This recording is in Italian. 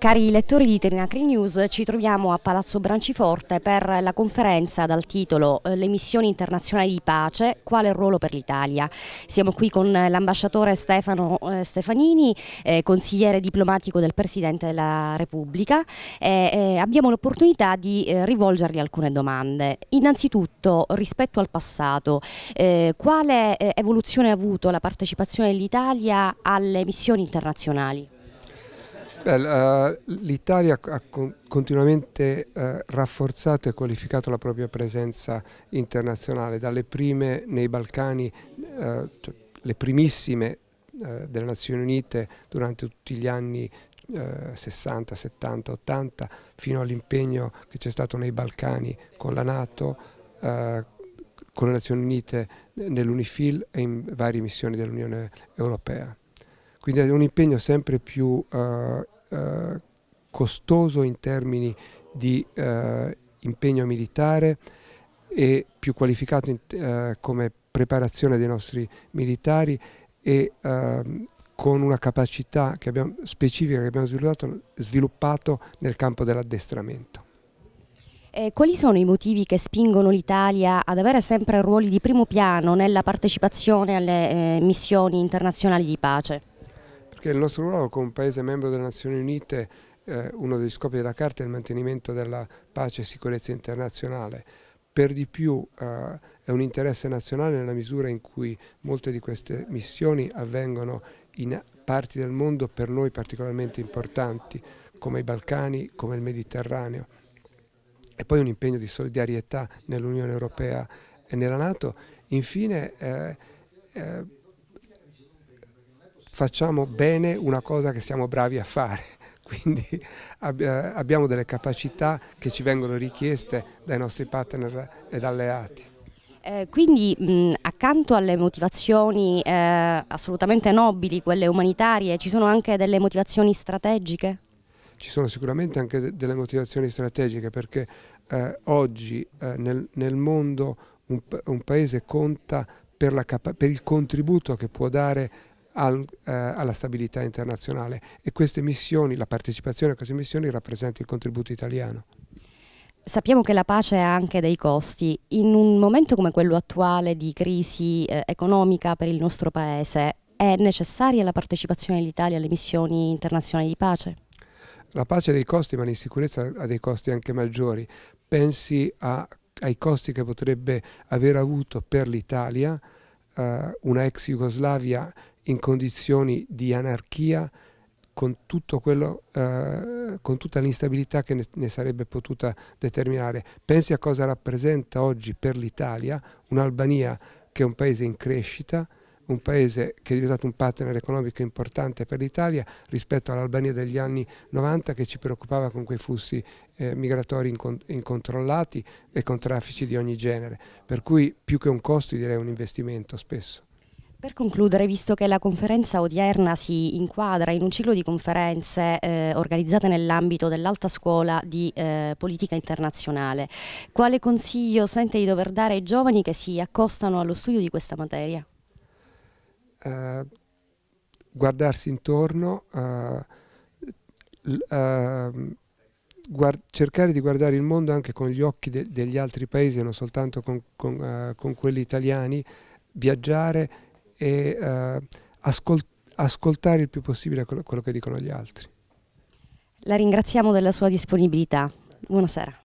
Cari lettori di Trinacri News, ci troviamo a Palazzo Branciforte per la conferenza dal titolo eh, Le missioni internazionali di pace, quale ruolo per l'Italia. Siamo qui con l'ambasciatore Stefano eh, Stefanini, eh, consigliere diplomatico del Presidente della Repubblica e abbiamo l'opportunità di rivolgergli alcune domande. Innanzitutto rispetto al passato, quale evoluzione ha avuto la partecipazione dell'Italia alle missioni internazionali? Eh, L'Italia ha continuamente eh, rafforzato e qualificato la propria presenza internazionale, dalle prime nei Balcani, eh, le primissime delle Nazioni Unite durante tutti gli anni 60, 70, 80, fino all'impegno che c'è stato nei Balcani con la Nato, con le Nazioni Unite nell'Unifil e in varie missioni dell'Unione Europea quindi è un impegno sempre più uh, eh, costoso in termini di eh, impegno militare e più qualificato in, eh, come preparazione dei nostri militari e ehm, con una capacità che abbiamo, specifica che abbiamo sviluppato, sviluppato nel campo dell'addestramento. Eh, quali sono i motivi che spingono l'Italia ad avere sempre ruoli di primo piano nella partecipazione alle eh, missioni internazionali di pace? perché il nostro ruolo come Paese membro delle Nazioni Unite, eh, uno degli scopi della Carta è il mantenimento della pace e sicurezza internazionale, per di più eh, è un interesse nazionale nella misura in cui molte di queste missioni avvengono in parti del mondo per noi particolarmente importanti, come i Balcani, come il Mediterraneo. E poi un impegno di solidarietà nell'Unione Europea e nella Nato. Infine, eh, eh facciamo bene una cosa che siamo bravi a fare, quindi eh, abbiamo delle capacità che ci vengono richieste dai nostri partner ed alleati. Eh, quindi mh, accanto alle motivazioni eh, assolutamente nobili, quelle umanitarie, ci sono anche delle motivazioni strategiche? Ci sono sicuramente anche de delle motivazioni strategiche perché eh, oggi eh, nel, nel, mondo un, un paese conta per, per, il contributo che può dare al, eh, alla stabilità internazionale e queste missioni, la partecipazione a queste missioni rappresenta il contributo italiano. Sappiamo che la pace ha anche dei costi. In un momento come quello attuale di crisi eh, economica per il nostro Paese, è necessaria la partecipazione dell'Italia alle missioni internazionali di pace? La pace ha dei costi, ma l'insicurezza ha dei costi anche maggiori. Pensi a, ai costi che potrebbe aver avuto per l'Italia eh, una ex Jugoslavia in condizioni di anarchia con, quello, eh, con tutta l'instabilità che ne, ne, sarebbe potuta determinare. Pensi a cosa rappresenta oggi per l'Italia un'Albania che è un paese in crescita, un paese che è diventato un partner economico importante per l'Italia rispetto all'Albania degli anni 90 che ci preoccupava con quei flussi eh, migratori incontrollati e con traffici di ogni genere. Per cui più che un costo direi un investimento spesso. Per concludere, visto che la conferenza odierna si inquadra in un ciclo di conferenze eh, organizzate nell'ambito dell'alta scuola di eh, politica internazionale, quale consiglio sente di dover dare ai giovani che si accostano allo studio di questa materia? Uh, guardarsi intorno, uh, eh, uh, eh, guard cercare di guardare il mondo anche con gli occhi de degli altri paesi, non soltanto con, con, con quelli italiani, viaggiare e eh, ascol ascoltare il più possibile quello, quello che dicono gli altri. La ringraziamo della sua disponibilità. Buonasera.